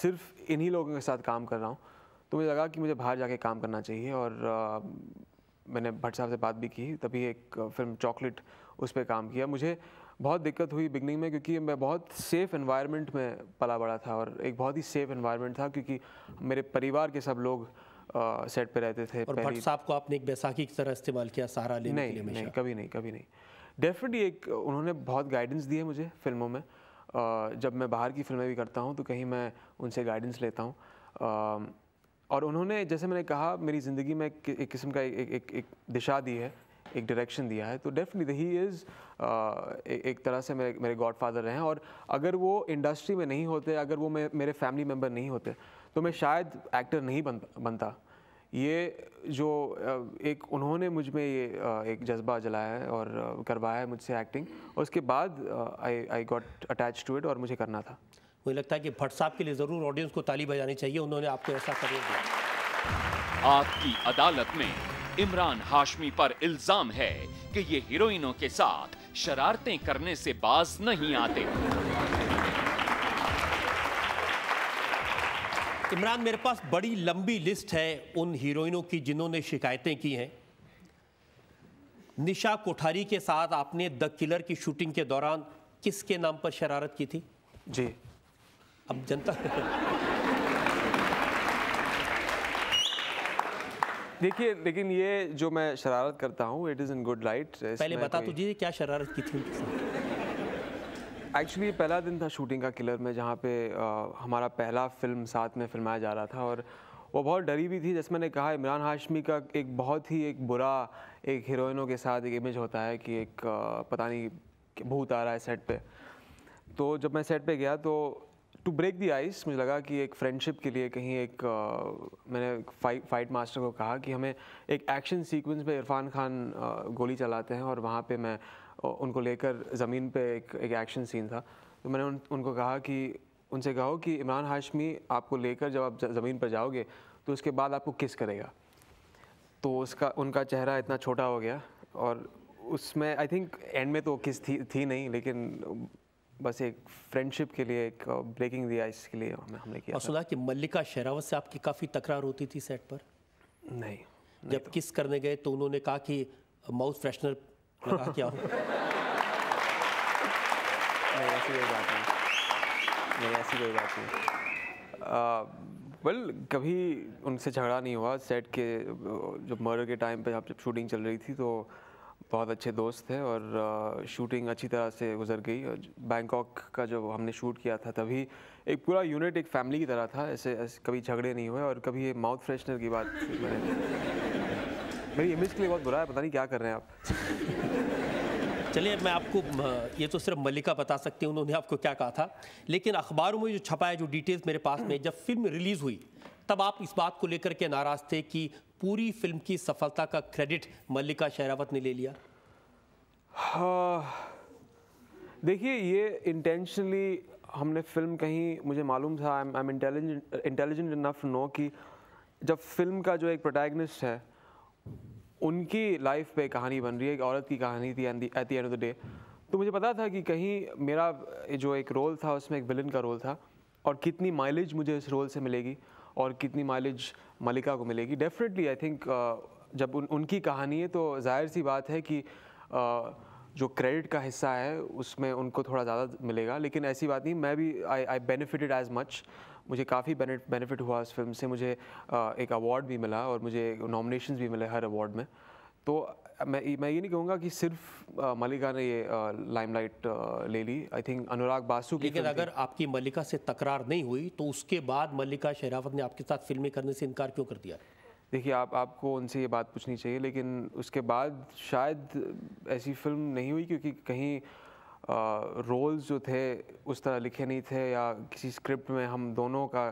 सिर्फ इन्हीं लोगों के साथ काम कर रहा हूँ तो मुझे लगा कि मुझे बाहर जाके काम करना चाहिए और आ, मैंने भट्ट साहब से बात भी की तभी एक फिल्म चॉकलेट उस पर काम किया मुझे बहुत दिक्कत हुई बिगनिंग में क्योंकि मैं बहुत सेफ़ इन्वायरमेंट में पला बड़ा था और एक बहुत ही सेफ़ इन्वायरमेंट था क्योंकि मेरे परिवार के सब लोग आ, सेट पे रहते थे और भट्ट साहब को आपने एक बैसाखी की तरह इस्तेमाल किया सहारा लेने नहीं, के लिए नहीं कभी नहीं कभी नहीं डेफिनेटली एक उन्होंने बहुत गाइडेंस दी है मुझे फिल्मों में आ, जब मैं बाहर की फिल्में भी करता हूँ तो कहीं मैं उनसे गाइडेंस लेता हूँ और उन्होंने जैसे मैंने कहा मेरी ज़िंदगी में एक किस्म का एक, एक, एक दिशा दी है एक डायरेक्शन दिया है तो डेफिनेटली ही इज़ एक तरह से मेरे मेरे गॉड फादर रहे हैं और अगर वो इंडस्ट्री में नहीं होते अगर वो मे, मेरे फैमिली मेम्बर नहीं होते तो मैं शायद एक्टर नहीं बन बनता ये जो uh, एक उन्होंने मुझ में ये uh, एक जज्बा जलाया है और uh, करवाया है मुझसे एक्टिंग और उसके बाद I I got attach to it और मुझे करना था मुझे लगता है कि भट्ट साहब के लिए ज़रूर ऑडियंस को ताली बजानी चाहिए उन्होंने आपको ऐसा करियर दिया आपकी अदालत में इमरान हाशमी पर इल्जाम है कि ये हीरोइनों के साथ शरारतें करने से बाज नहीं आते इमरान मेरे पास बड़ी लंबी लिस्ट है उन हीरोइनों की जिन्होंने शिकायतें की हैं निशा कोठारी के साथ आपने द किलर की शूटिंग के दौरान किसके नाम पर शरारत की थी जी अब जनता देखिए लेकिन ये जो मैं शरारत करता हूँ it is in good light पहले बता तो क्या शरारत की थी एक्चुअली पहला दिन था शूटिंग का किलर में जहाँ पे आ, हमारा पहला फिल्म साथ में फिल्माया जा रहा था और वो बहुत डरी भी थी जैसे मैंने कहा इमरान हाशमी का एक बहुत ही एक बुरा एक हीरोइनों के साथ एक इमेज होता है कि एक पता नहीं भूत आ रहा है सेट पे तो जब मैं सेट पे गया तो टू ब्रेक दी आइस मुझे लगा कि एक फ्रेंडशिप के लिए कहीं एक uh, मैंने फाइट फाइट मास्टर को कहा कि हमें एक एक्शन सीक्वेंस में इरफान खान uh, गोली चलाते हैं और वहाँ पे मैं uh, उनको लेकर ज़मीन पे एक एक एक्शन सीन था तो मैंने उन, उनको कहा कि उनसे कहो कि इमरान हाशमी आपको लेकर जब आप ज़मीन पर जाओगे तो उसके बाद आपको किस करेगा तो उसका उनका चेहरा इतना छोटा हो गया और उसमें आई थिंक एंड में तो किस थी थी नहीं लेकिन बस एक फ्रेंडशिप के लिए एक ब्रेकिंग दिया इसके लिए हमने हमने किया और सुना कि मल्लिका शेरावत से आपकी काफ़ी तकरार होती थी सेट पर नहीं, नहीं जब तो। किस करने गए तो उन्होंने कहा कि माउथ फ्रेशनर लगा क्या नहीं ऐसी कोई बात नहीं नहीं ऐसी कोई बात नहीं वेल uh, कभी उनसे झगड़ा नहीं हुआ सेट के uh, जब मर्डर के टाइम पे जब शूटिंग चल रही थी तो बहुत अच्छे दोस्त थे और शूटिंग अच्छी तरह से गुजर गई बैंकॉक का जो हमने शूट किया था तभी एक पूरा यूनिट एक फैमिली की तरह था ऐसे, ऐसे कभी झगड़े नहीं हुए और कभी ये माउथ फ्रेशनर की बात मैंने मेरी इमेज के लिए बहुत बुरा है पता नहीं क्या कर रहे हैं आप चलिए मैं आपको ये तो सिर्फ मल्लिका बता सकती हूँ उन्होंने आपको क्या कहा था लेकिन अखबारों में जो छपा है जो डिटेल्स मेरे पास में जब फिल्म रिलीज़ हुई तब आप इस बात को लेकर के नाराज़ थे कि पूरी फिल्म की सफलता का क्रेडिट मल्लिका शेरावत ने ले लिया हाँ देखिए ये इंटेंशनली हमने फिल्म कहीं मुझे मालूम था I am intelligent intelligent enough no कि जब फिल्म का जो एक प्रोटैगनिस्ट है उनकी लाइफ पे कहानी बन रही है एक औरत की कहानी थी at the end of the day तो मुझे पता था कि कहीं मेरा जो एक रोल था उसमें एक विलन का रोल था और कितनी माइलेज मुझे इस रोल से मिलेगी और कितनी माइलेज मलिका को मिलेगी डेफिनेटली आई थिंक जब उन उनकी कहानी है तो जाहिर सी बात है कि uh, जो क्रेडिट का हिस्सा है उसमें उनको थोड़ा ज़्यादा मिलेगा लेकिन ऐसी बात नहीं मैं भी I I benefited as much मुझे काफ़ी बेनिफिट हुआ इस फिल्म से मुझे uh, एक अवार्ड भी मिला और मुझे नॉमिनेशन भी मिले हर अवार्ड में तो मैं मैं ये नहीं कहूँगा कि सिर्फ मलिका ने ये लाइमलाइट ले ली आई थिंक अनुराग बासु की लेकिन अगर आपकी मलिका से तकरार नहीं हुई तो उसके बाद मलिका शेरावत ने आपके साथ फिल्में करने से इनकार क्यों कर दिया देखिए आप आपको उनसे ये बात पूछनी चाहिए लेकिन उसके बाद शायद ऐसी फिल्म नहीं हुई क्योंकि कहीं रोल्स जो थे उस तरह लिखे नहीं थे या किसी स्क्रिप्ट में हम दोनों का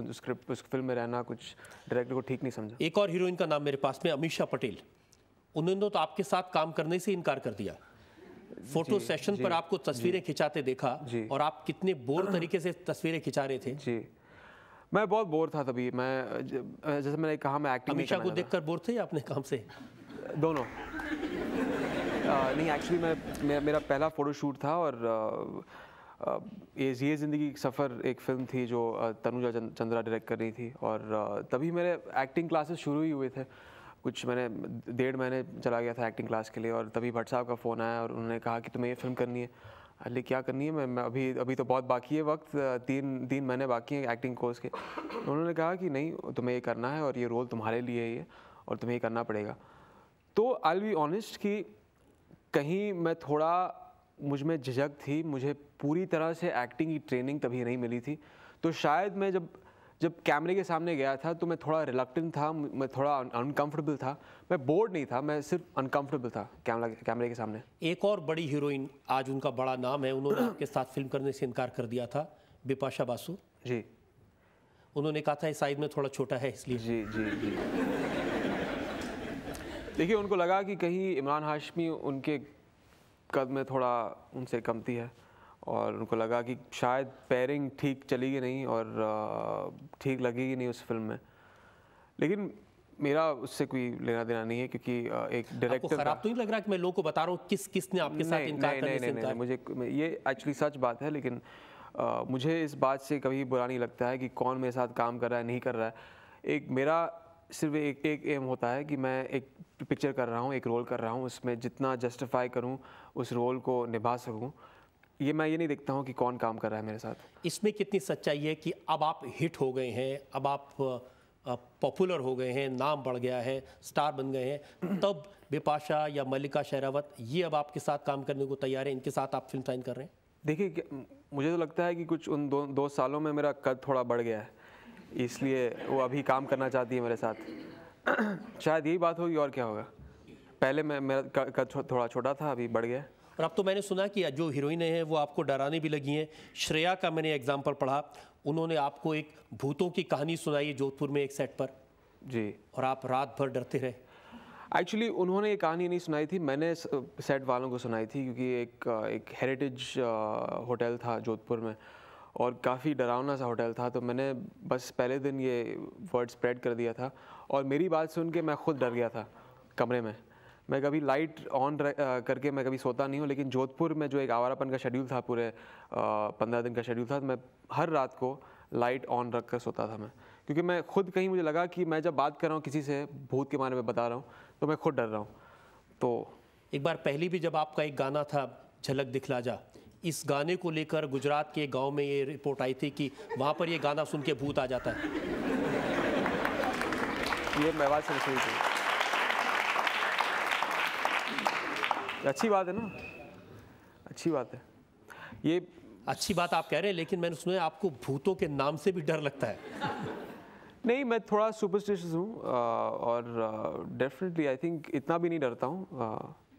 उस स्क्रिप्ट उस फिल्म में रहना कुछ डायरेक्टर को ठीक नहीं समझा एक और हीरोइन का नाम मेरे पास में अमीशा पटेल उन्होंने तो आपके साथ काम करने से इनकार कर दिया फोटो सेशन पर आपको तस्वीरें खिंचाते देखा और आप कितने बोर तरीके से तस्वीरें खिंचा रहे थे जी मैं बहुत बोर था तभी मैं जैसे मैंने कहा मैं एक्टिंग अमीषा को देखकर बोर थे अपने काम से दोनों आ, नहीं एक्चुअली मैं मेरा पहला फोटो शूट था और ये ये ज़िंदगी सफ़र एक फ़िल्म थी जो तनुजा चंद्रा डायरेक्ट कर रही थी और तभी मेरे एक्टिंग क्लासेस शुरू ही हुए थे कुछ मैंने डेढ़ महीने चला गया था एक्टिंग क्लास के लिए और तभी भट्ट साहब का फ़ोन आया और उन्होंने कहा कि तुम्हें ये फिल्म करनी है अरे क्या करनी है मैं, मैं अभी अभी तो बहुत बाकी है वक्त तीन तीन महीने बाकी हैं एक्टिंग कोर्स के तो उन्होंने कहा कि नहीं तुम्हें ये करना है और ये रोल तुम्हारे लिए ही है और तुम्हें ये करना पड़ेगा तो आई बी ऑनेस्ट कि कहीं मैं थोड़ा मुझ में झिझक थी मुझे पूरी तरह से एक्टिंग की ट्रेनिंग तभी नहीं मिली थी तो शायद मैं जब जब कैमरे के सामने गया था तो मैं थोड़ा रिलक्टेंट था मैं थोड़ा अनकंफर्टेबल था मैं बोर्ड नहीं था मैं सिर्फ अनकंफर्टेबल था कैमरा कैमरे के सामने एक और बड़ी हीरोइन आज उनका बड़ा नाम है उन्होंने आपके साथ फिल्म करने से इनकार कर दिया था बिपाशा बासु जी उन्होंने कहा था साइज में थोड़ा छोटा है इसलिए जी जी जी देखिए उनको लगा कि कहीं इमरान हाशमी उनके कद में थोड़ा उनसे कमती है और उनको लगा कि शायद पेयरिंग ठीक चली ही नहीं और ठीक लगेगी नहीं उस फिल्म में लेकिन मेरा उससे कोई लेना देना नहीं है क्योंकि एक डायरेक्टर आप तो नहीं लग रहा कि मैं लोगों को बता रहा हूँ किस किसने आपके साथ नहीं, नहीं, नहीं, नहीं, नहीं, मुझे ये एक्चुअली सच बात है लेकिन आ, मुझे इस बात से कभी बुरा नहीं लगता है कि कौन मेरे साथ काम कर रहा है नहीं कर रहा है एक मेरा सिर्फ एक एक एम होता है कि मैं एक पिक्चर कर रहा हूँ एक रोल कर रहा हूँ उसमें जितना जस्टिफाई करूँ उस रोल को निभा सकूँ ये मैं ये नहीं देखता हूँ कि कौन काम कर रहा है मेरे साथ इसमें कितनी सच्चाई है कि अब आप हिट हो गए हैं अब आप पॉपुलर हो गए हैं नाम बढ़ गया है स्टार बन गए हैं तब बिपाशा या मल्लिका शेरावत ये अब आपके साथ काम करने को तैयार है इनके साथ आप फिल्म साइन कर रहे हैं देखिए मुझे तो लगता है कि कुछ उन दो दो सालों में मेरा कद थोड़ा बढ़ गया है इसलिए वो अभी काम करना चाहती है मेरे साथ शायद यही बात होगी और क्या होगा पहले मैं मेरा कद थोड़ा छोटा था अभी बढ़ गया और अब तो मैंने सुना कि जो हीरोइनें हैं वो आपको डराने भी लगी हैं श्रेया का मैंने एग्जाम्पल पढ़ा उन्होंने आपको एक भूतों की कहानी सुनाई जोधपुर में एक सेट पर जी और आप रात भर डरते रहे एक्चुअली उन्होंने ये कहानी नहीं सुनाई थी मैंने सेट वालों को सुनाई थी क्योंकि एक एक हेरिटेज होटल था जोधपुर में और काफ़ी डरावना सा होटल था तो मैंने बस पहले दिन ये वर्ड स्प्रेड कर दिया था और मेरी बात सुन के मैं खुद डर गया था कमरे में मैं कभी लाइट ऑन करके मैं कभी सोता नहीं हूँ लेकिन जोधपुर में जो एक आवारापन का शेड्यूल था पूरे पंद्रह दिन का शेड्यूल था मैं हर रात को लाइट ऑन रख कर सोता था मैं क्योंकि मैं खुद कहीं मुझे लगा कि मैं जब बात कर रहा हूँ किसी से भूत के बारे में बता रहा हूँ तो मैं खुद डर रहा हूँ तो एक बार पहली भी जब आपका एक गाना था झलक दिखला जा इस गाने को लेकर गुजरात के गांव में ये रिपोर्ट आई थी कि वहाँ पर ये गाना सुन के भूत आ जाता है ये मेवाड़ से रसोई थी अच्छी बात है ना अच्छी बात है ये अच्छी बात आप कह रहे हैं लेकिन मैंने सुना आपको भूतों के नाम से भी डर लगता है नहीं मैं थोड़ा सुपरस्टिशियस हूँ और डेफिनेटली आई थिंक इतना भी नहीं डरता हूँ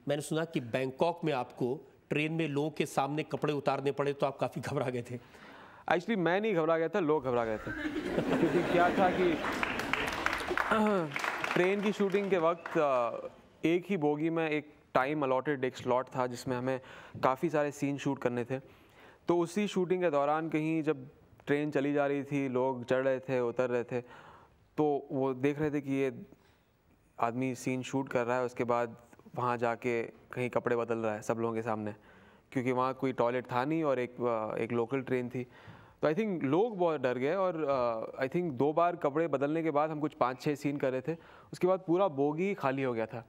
मैंने सुना कि बैंकॉक में आपको ट्रेन में लोगों के सामने कपड़े उतारने पड़े तो आप काफ़ी घबरा गए थे एक्चुअली मैं नहीं घबरा गया था लोग घबरा गए थे क्योंकि क्या था कि ट्रेन की शूटिंग के वक्त एक ही बोगी में एक टाइम अलॉटेड एक स्लॉट था जिसमें हमें काफ़ी सारे सीन शूट करने थे तो उसी शूटिंग के दौरान कहीं जब ट्रेन चली जा रही थी लोग चढ़ रहे थे उतर रहे थे तो वो देख रहे थे कि ये आदमी सीन शूट कर रहा है उसके बाद वहाँ जाके कहीं कपड़े बदल रहा है सब लोगों के सामने क्योंकि वहाँ कोई टॉयलेट था नहीं और एक एक लोकल ट्रेन थी तो आई थिंक लोग बहुत डर गए और आई uh, थिंक दो बार कपड़े बदलने के बाद हम कुछ पाँच छः सीन कर रहे थे उसके बाद पूरा बोगी खाली हो गया था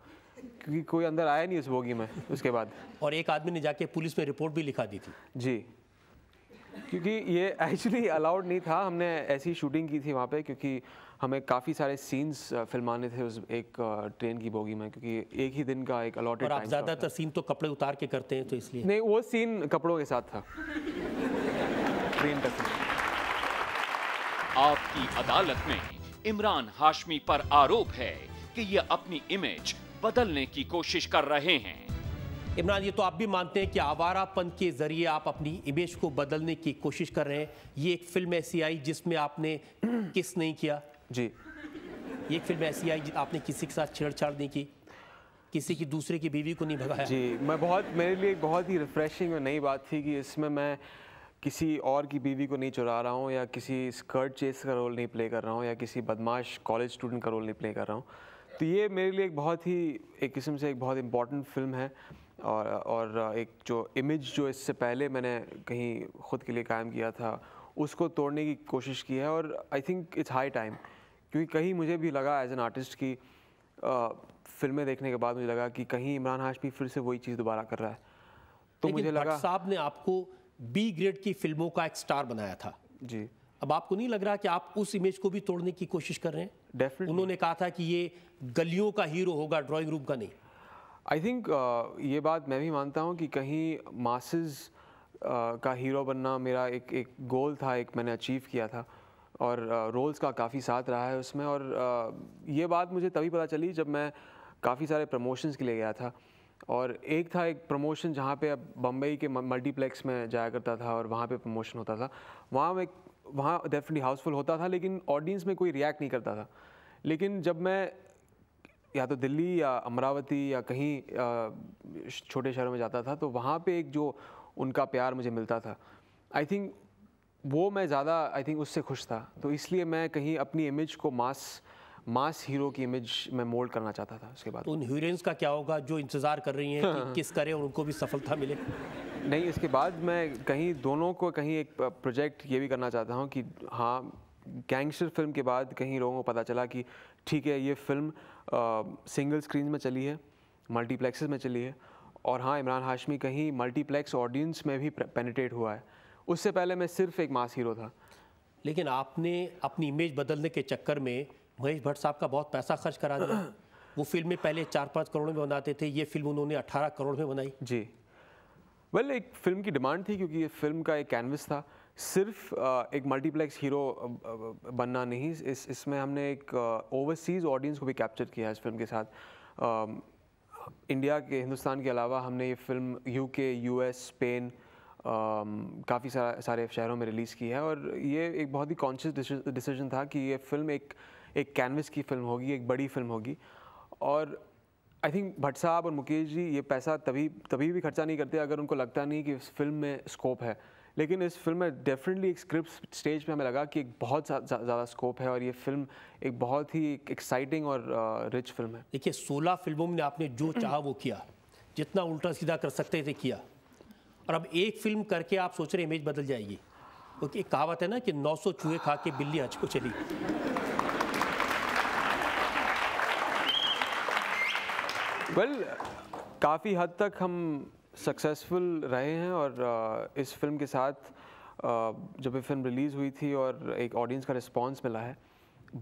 क्योंकि कोई अंदर आया नहीं उस बोगी में उसके बाद और एक आदमी ने जाके पुलिस में रिपोर्ट भी लिखा दी थी जी क्योंकि ये एक्चुअली अलाउड नहीं था हमने ऐसी शूटिंग की थी वहाँ पे क्योंकि हमें काफ़ी सारे सीन्स फिल्माने थे उस एक ट्रेन की बोगी में क्योंकि एक ही दिन का एक अलॉटेड और आप ज़्यादातर सीन तो कपड़े उतार के करते हैं तो इसलिए नहीं वो सीन कपड़ों के साथ था ट्रेन का आपकी अदालत में इमरान हाशमी पर आरोप है कि ये अपनी इमेज बदलने की कोशिश कर रहे हैं इमरान ये तो आप भी मानते हैं कि आवारापन के ज़रिए आप अपनी इमेज को बदलने की कोशिश कर रहे हैं ये एक फिल्म ऐसी आई जिसमें आपने किस नहीं किया जी ये एक फिल्म ऐसी आई आपने किसी के साथ छेड़छाड़ नहीं की किसी की दूसरे की बीवी को नहीं भगाया जी मैं बहुत मेरे लिए बहुत ही रिफ्रेशिंग और नई बात थी कि इसमें मैं किसी और की बीवी को नहीं चुरा रहा हूँ या किसी स्कर्ट चेस का रोल नहीं प्ले कर रहा हूँ या किसी बदमाश कॉलेज स्टूडेंट का रोल नहीं प्ले कर रहा हूँ तो ये मेरे लिए एक बहुत ही एक किस्म से एक बहुत इम्पॉर्टेंट फिल्म है और और एक जो इमेज जो इससे पहले मैंने कहीं ख़ुद के लिए कायम किया था उसको तोड़ने की कोशिश की है और I think it's high time क्योंकि कहीं मुझे भी लगा एज एन आर्टिस्ट की आ, फिल्में देखने के बाद मुझे लगा कि कहीं इमरान हाशमी फिर से वही चीज़ दोबारा कर रहा है तो मुझे लगा साहब ने आपको बी ग्रेड की फिल्मों का एक स्टार बनाया था जी अब आपको नहीं लग रहा कि आप उस इमेज को भी तोड़ने की कोशिश कर रहे हैं डेफिनेटली उन्होंने कहा था कि ये गलियों का हीरो होगा ड्राइंग रूम का नहीं आई थिंक uh, ये बात मैं भी मानता हूँ कि कहीं मासेस uh, का हीरो बनना मेरा एक एक गोल था एक मैंने अचीव किया था और रोल्स uh, का काफ़ी साथ रहा है उसमें और uh, ये बात मुझे तभी पता चली जब मैं काफ़ी सारे प्रमोशंस के लिए गया था और एक था एक प्रमोशन जहाँ पे अब बम्बई के मल्टीप्लेक्स में जाया करता था और वहाँ पे प्रमोशन होता था वहाँ एक वहाँ डेफिनेटली हाउसफुल होता था लेकिन ऑडियंस में कोई रिएक्ट नहीं करता था लेकिन जब मैं या तो दिल्ली या अमरावती या कहीं छोटे शहरों में जाता था तो वहाँ पे एक जो उनका प्यार मुझे मिलता था आई थिंक वो मैं ज़्यादा आई थिंक उससे खुश था तो इसलिए मैं कहीं अपनी इमेज को मास मास हीरो की इमेज मैं मोल्ड करना चाहता था उसके बाद तो उन हीरोइंस का क्या होगा जो इंतज़ार कर रही हैं कि किस करें उनको भी सफलता मिले नहीं इसके बाद मैं कहीं दोनों को कहीं एक प्रोजेक्ट ये भी करना चाहता हूँ कि हाँ गैंगस्टर फिल्म के बाद कहीं लोगों को पता चला कि ठीक है ये फिल्म आ, सिंगल स्क्रीन में चली है मल्टीप्लेक्सेस में चली है और हाँ इमरान हाशमी कहीं मल्टीप्लेक्स ऑडियंस में भी पेनिट्रेट हुआ है उससे पहले मैं सिर्फ एक मास हीरो था लेकिन आपने अपनी इमेज बदलने के चक्कर में महेश भट्ट साहब का बहुत पैसा खर्च करा दिया वो फिल्में पहले चार पाँच करोड़ में बनाते थे ये फिल्म उन्होंने अठारह करोड़ में बनाई जी वेल well, एक फिल्म की डिमांड थी क्योंकि ये फिल्म का एक कैनवस था सिर्फ एक मल्टीप्लेक्स हीरो बनना नहीं इस इसमें हमने एक ओवरसीज़ ऑडियंस को भी कैप्चर किया इस फिल्म के साथ इंडिया के हिंदुस्तान के अलावा हमने ये फिल्म यूके यूएस स्पेन काफ़ी सारा सारे शहरों में रिलीज़ की है और ये एक बहुत ही कॉन्शियस डिसीजन था कि ये फिल्म एक एक कैनवस की फिल्म होगी एक बड़ी फिल्म होगी और आई थिंक भट्ट साहब और मुकेश जी ये पैसा तभी तभी भी खर्चा नहीं करते अगर उनको लगता नहीं कि इस फिल्म में स्कोप है लेकिन इस फिल्म में डेफिनेटली एक स्क्रिप्ट स्टेज पे हमें लगा कि एक बहुत ज़्यादा स्कोप है और ये फिल्म एक बहुत ही एक्साइटिंग और रिच फिल्म है देखिए सोलह फिल्मों में आपने जो चाहा वो किया जितना उल्टा सीधा कर सकते थे किया और अब एक फिल्म करके आप सोच रहे इमेज बदल जाएगी क्योंकि एक कहावत है ना कि 900 चूहे खा के बिल्ली हज को चली वेल well, काफ़ी हद तक हम सक्सेसफुल रहे हैं और uh, इस फिल्म के साथ uh, जब ये फिल्म रिलीज़ हुई थी और एक ऑडियंस का रिस्पांस मिला है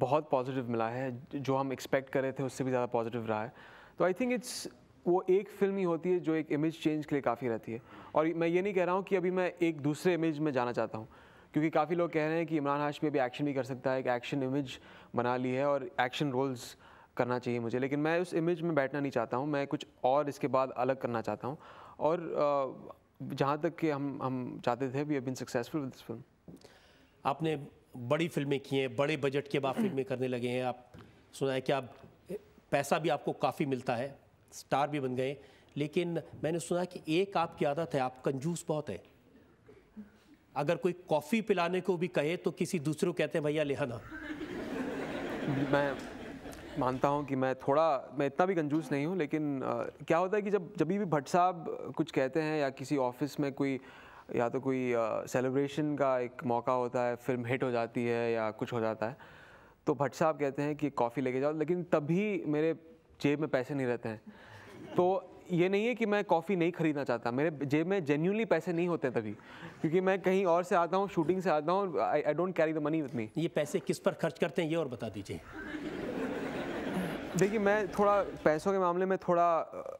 बहुत पॉजिटिव मिला है जो हम एक्सपेक्ट कर रहे थे उससे भी ज़्यादा पॉजिटिव रहा है तो आई थिंक इट्स वो एक फिल्म ही होती है जो एक इमेज चेंज के लिए काफ़ी रहती है और मैं ये नहीं कह रहा हूँ कि अभी मैं एक दूसरे इमेज में जाना चाहता हूँ क्योंकि काफ़ी लोग कह रहे हैं कि इमरान हाशमी अभी एक्शन भी कर सकता है एक एक्शन इमेज बना ली है और एक्शन रोल्स करना चाहिए मुझे लेकिन मैं उस इमेज में बैठना नहीं चाहता हूँ मैं कुछ और इसके बाद अलग करना चाहता हूँ और जहाँ तक कि हम हम चाहते थे we have been successful with this film आपने बड़ी फिल्में की हैं बड़े बजट के बाद फिल्में करने लगे हैं आप सुना है कि आप पैसा भी आपको काफ़ी मिलता है स्टार भी बन गए लेकिन मैंने सुना कि एक आपकी आदत है आप कंजूस बहुत है अगर कोई कॉफ़ी पिलाने को भी कहे तो किसी दूसरे को कहते हैं भैया लेहाना मैं मानता हूँ कि मैं थोड़ा मैं इतना भी कंजूस नहीं हूँ लेकिन आ, क्या होता है कि जब जब भी भट्ट साहब कुछ कहते हैं या किसी ऑफिस में कोई या तो कोई सेलिब्रेशन का एक मौका होता है फिल्म हिट हो जाती है या कुछ हो जाता है तो भट्ट साहब कहते हैं कि कॉफ़ी लेके जाओ लेकिन तभी मेरे जेब में पैसे नहीं रहते हैं तो ये नहीं है कि मैं कॉफ़ी नहीं खरीदना चाहता मेरे जेब में जेन्यूनली पैसे नहीं होते तभी क्योंकि मैं कहीं और से आता हूँ शूटिंग से आता हूँ I don't carry the money with me ये पैसे किस पर खर्च करते हैं ये और बता दीजिए देखिए मैं थोड़ा पैसों के मामले में थोड़ा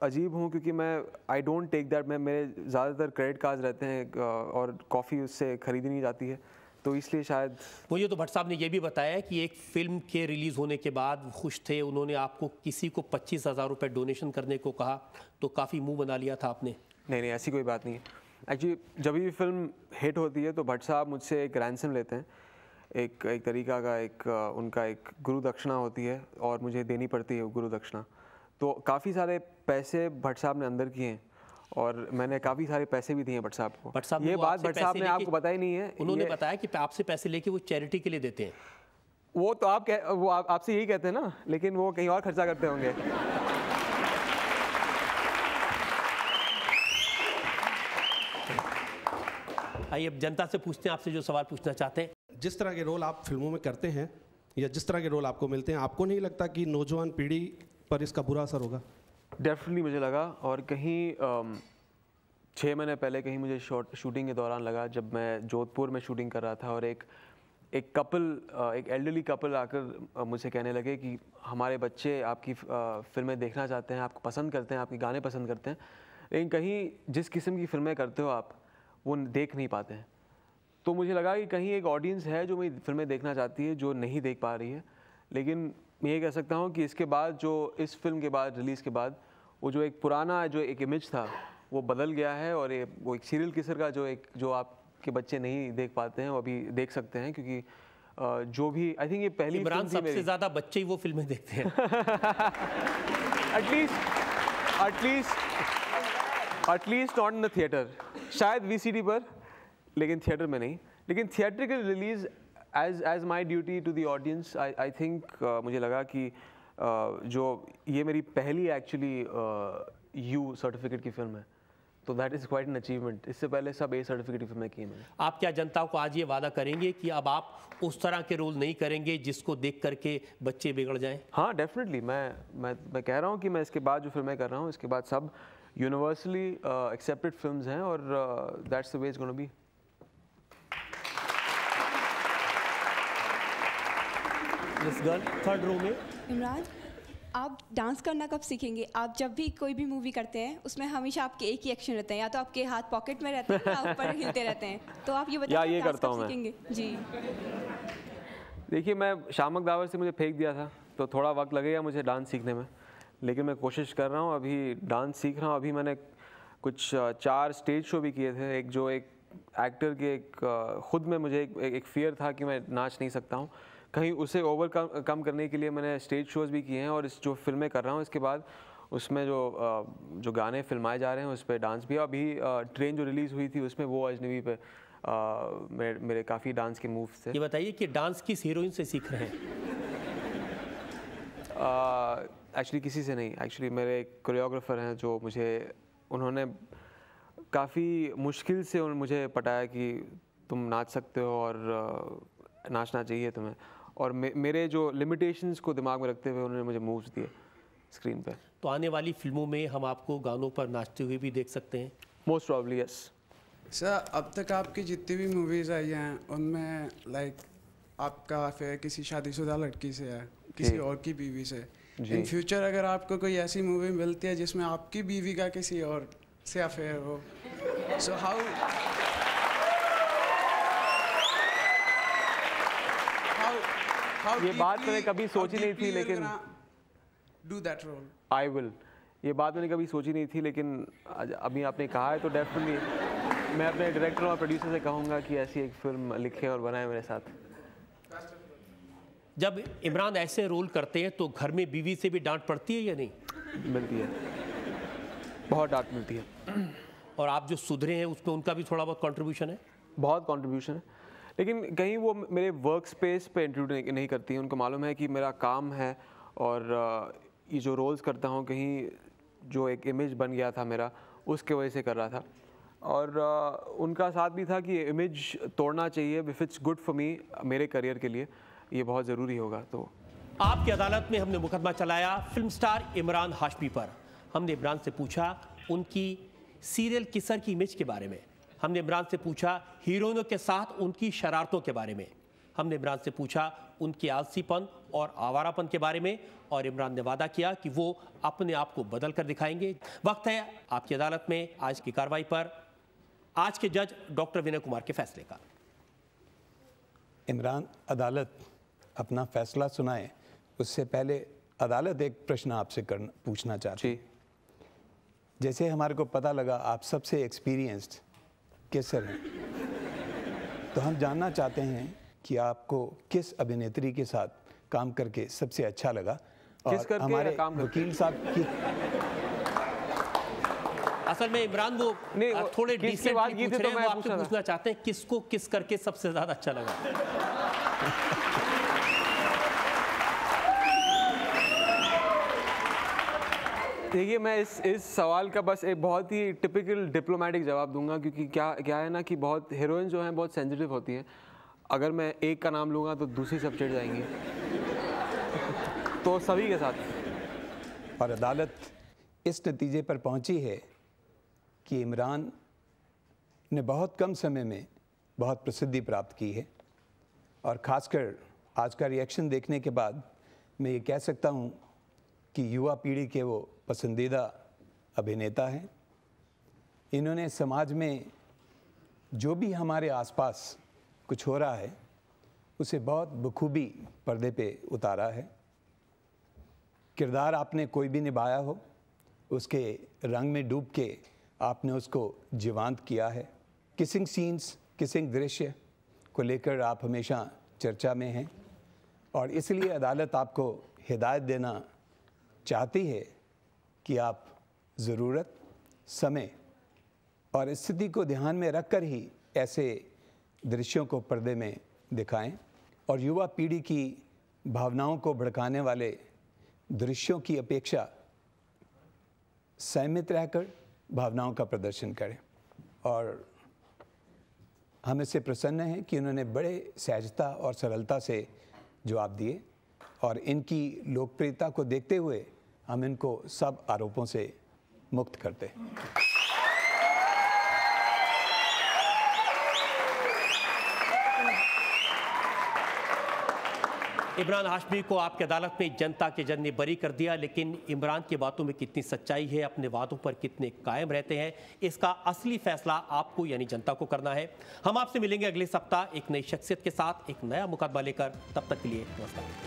अजीब हूँ क्योंकि मैं आई डोंट टेक दैट मैं मेरे ज़्यादातर क्रेडिट कार्ड रहते हैं और कॉफ़ी उससे खरीदी नहीं जाती है तो इसलिए शायद मुझे तो भट्ट साहब ने यह भी बताया कि एक फ़िल्म के रिलीज़ होने के बाद खुश थे उन्होंने आपको किसी को पच्चीस हज़ार रुपये डोनेशन करने को कहा तो काफ़ी मुंह बना लिया था आपने नहीं नहीं ऐसी कोई बात नहीं है एक्चुअली जब भी फिल्म हिट होती है तो भट्ट साहब मुझसे एक रैंसम लेते हैं एक एक तरीका का एक उनका एक गुरु दक्षिणा होती है और मुझे देनी पड़ती है गुरु दक्षिणा तो काफ़ी सारे पैसे भट्ट साहब ने अंदर किए हैं और मैंने काफ़ी सारे पैसे भी दिए भट्ट साहब को भट्ट साहब ये बात भट्ट साहब ने आपको बताई नहीं है उन्होंने बताया कि आपसे पैसे लेके वो चैरिटी के लिए देते हैं वो तो आप कह वो आपसे यही कहते हैं ना लेकिन वो कहीं और खर्चा करते होंगे आइए अब जनता से पूछते हैं आपसे जो सवाल पूछना चाहते हैं जिस तरह के रोल आप फिल्मों में करते हैं या जिस तरह के रोल आपको मिलते हैं आपको नहीं लगता कि नौजवान पीढ़ी पर इसका बुरा असर होगा डेफिनेटली मुझे लगा और कहीं छः महीने पहले कहीं मुझे शॉट शूटिंग के दौरान लगा जब मैं जोधपुर में शूटिंग कर रहा था और एक एक कपल एक एल्डरली कपल आकर मुझे कहने लगे कि हमारे बच्चे आपकी फिल्में देखना चाहते हैं आपको पसंद करते हैं आपके गाने पसंद करते हैं लेकिन कहीं जिस किस्म की फिल्में करते हो आप वो देख नहीं पाते हैं तो मुझे लगा कि कहीं एक ऑडियंस है जो मेरी फिल्में देखना चाहती है जो नहीं देख पा रही है लेकिन मैं ये कह सकता हूँ कि इसके बाद जो इस फिल्म के बाद रिलीज़ के बाद वो जो एक पुराना जो एक इमेज था वो बदल गया है और ये वो एक सीरियल किसर का जो एक जो आपके बच्चे नहीं देख पाते हैं वो अभी देख सकते हैं क्योंकि जो भी आई थिंक ये पहली इमरान सबसे ज़्यादा बच्चे ही वो फिल्में देखते हैं at least at least at least not in the theatre शायद वीसीडी पर लेकिन थिएटर में नहीं लेकिन थिएटर के release as as my duty to the audience I think मुझे लगा कि uh, जो ये मेरी पहली एक्चुअली यू सर्टिफिकेट की फिल्म है तो that is quite an achievement इससे पहले सब ए सर्टिफिकेट की फिल्में की मैंने आप क्या जनता को आज ये वादा करेंगे कि अब आप उस तरह के रोल नहीं करेंगे जिसको देख करके बच्चे बिगड़ जाएं हाँ डेफिनेटली मैं मैं मैं कह रहा हूँ कि मैं इसके बाद जो फिल्में कर रहा हूँ इसके बाद सब यूनिवर्सली एक्सेप्टेड फिल्म हैं और that's the way is be this girl third row में इमरान आप डांस करना कब सीखेंगे आप जब भी कोई भी मूवी करते हैं उसमें हमेशा आपके एक ही एक्शन रहते हैं या तो आपके हाथ पॉकेट में रहते हैं या ऊपर हिलते रहते हैं तो आप ये बताइए ये करता हूँ मैं जी देखिए मैं शामक दावर से मुझे फेंक दिया था तो थोड़ा वक्त लगेगा मुझे डांस सीखने में लेकिन मैं कोशिश कर रहा हूँ अभी डांस सीख रहा हूँ अभी मैंने कुछ चार स्टेज शो भी किए थे एक जो एक एक्टर के एक खुद में मुझे एक, एक, एक फियर था कि मैं नाच नहीं सकता हूँ कहीं उसे ओवर कम कम करने के लिए मैंने स्टेज शोज़ भी किए हैं और इस जो फिल्में कर रहा हूँ इसके बाद उसमें जो जो गाने फिल्माए जा रहे हैं उस पर डांस भी अभी ट्रेन जो रिलीज़ हुई थी उसमें वो अजनबी पे मेरे, मेरे काफ़ी डांस के मूव थे ये बताइए कि डांस किस हीरोइन से सीख रहे हैं एक्चुअली किसी से नहीं एक्चुअली मेरे कोरियोग्राफर हैं जो मुझे उन्होंने काफ़ी मुश्किल से उन मुझे पटाया कि तुम नाच सकते हो और नाचना चाहिए तुम्हें और मे, मेरे जो लिमिटेशंस को दिमाग में रखते हुए उन्होंने मुझे मूव्स दिए स्क्रीन पर तो आने वाली फिल्मों में हम आपको गानों पर नाचते हुए भी देख सकते हैं मोस्ट प्रॉब्ली यस सर अब तक आपकी जितनी भी मूवीज़ आई हैं उनमें लाइक आपका अफेयर किसी शादीशुदा लड़की से है किसी और की बीवी से इन फ्यूचर अगर आपको कोई ऐसी मूवी मिलती है जिसमें आपकी बीवी का किसी और से अफेयर हो सो हाउ ये बात मैंने कभी सोची नहीं थी लेकिन do that role I will ये बात मैंने कभी सोची नहीं थी लेकिन अभी आपने कहा है तो डेफिनेटली मैं अपने डायरेक्टर और प्रोड्यूसर से कहूंगा कि ऐसी एक फिल्म लिखे और बनाए मेरे साथ जब इमरान ऐसे रोल करते हैं तो घर में बीवी से भी डांट पड़ती है या नहीं मिलती है बहुत डांट मिलती है और आप जो सुधरे हैं उसमें उनका भी थोड़ा बहुत कंट्रीब्यूशन है बहुत कंट्रीब्यूशन है लेकिन कहीं वो मेरे वर्क स्पेस पर इंट्रूड नहीं करती हैं उनको मालूम है कि मेरा काम है और ये जो रोल्स करता हूँ कहीं जो एक इमेज बन गया था मेरा उसके वजह से कर रहा था और उनका साथ भी था कि इमेज तोड़ना चाहिए if it's good for me मेरे करियर के लिए ये बहुत ज़रूरी होगा तो आपकी अदालत में हमने मुकदमा चलाया फिल्म स्टार इमरान हाशमी पर हमने इमरान से पूछा उनकी सीरियल किसर की इमेज के बारे में हमने इमरान से पूछा हीरोइनों के साथ उनकी शरारतों के बारे में हमने इमरान से पूछा उनके आलसीपन और आवारापन के बारे में और इमरान ने वादा किया कि वो अपने आप को बदल कर दिखाएंगे वक्त है आपकी अदालत में आज की कार्रवाई पर आज के जज डॉक्टर विनय कुमार के फैसले का इमरान अदालत अपना फैसला सुनाए उससे पहले अदालत एक प्रश्न आपसे करना पूछना चाहती जैसे हमारे को पता लगा आप सबसे एक्सपीरियंस्ड केसर हैं तो हम जानना चाहते हैं कि आपको किस अभिनेत्री के साथ काम करके सबसे अच्छा लगा किस करके हमारे काम वकील साहब की असल में इमरान वो थोड़े डिसेंट पूछ रहे तो हैं तो आपसे पूछना चाहते हैं किसको किस करके सबसे ज्यादा अच्छा लगा देखिए मैं इस इस सवाल का बस एक बहुत ही टिपिकल डिप्लोमेटिक जवाब दूंगा क्योंकि क्या क्या है ना कि बहुत हीरोइन जो हैं बहुत सेंसिटिव होती हैं अगर मैं एक का नाम लूँगा तो दूसरी सब चढ़ जाएंगी तो सभी के साथ और अदालत इस नतीजे पर पहुंची है कि इमरान ने बहुत कम समय में बहुत प्रसिद्धि प्राप्त की है और ख़ासकर आज का रिएक्शन देखने के बाद मैं ये कह सकता हूँ कि युवा पीढ़ी के वो पसंदीदा अभिनेता हैं इन्होंने समाज में जो भी हमारे आसपास कुछ हो रहा है उसे बहुत बखूबी पर्दे पे उतारा है किरदार आपने कोई भी निभाया हो उसके रंग में डूब के आपने उसको जीवांत किया है किसिंग सीन्स किसिंग दृश्य को लेकर आप हमेशा चर्चा में हैं और इसलिए अदालत आपको हिदायत देना चाहती है कि आप ज़रूरत समय और स्थिति को ध्यान में रखकर ही ऐसे दृश्यों को पर्दे में दिखाएं और युवा पीढ़ी की भावनाओं को भड़काने वाले दृश्यों की अपेक्षा सहमित रहकर भावनाओं का प्रदर्शन करें और हम इससे प्रसन्न हैं कि उन्होंने बड़े सहजता और सरलता से जवाब दिए और इनकी लोकप्रियता को देखते हुए हम इनको सब आरोपों से मुक्त करते इमरान हाशमी को आपकी अदालत में जनता के जन ने बरी कर दिया लेकिन इमरान की बातों में कितनी सच्चाई है अपने वादों पर कितने कायम रहते हैं इसका असली फैसला आपको यानी जनता को करना है हम आपसे मिलेंगे अगले सप्ताह एक नई शख्सियत के साथ एक नया मुकदमा लेकर तब तक के लिए नमस्कार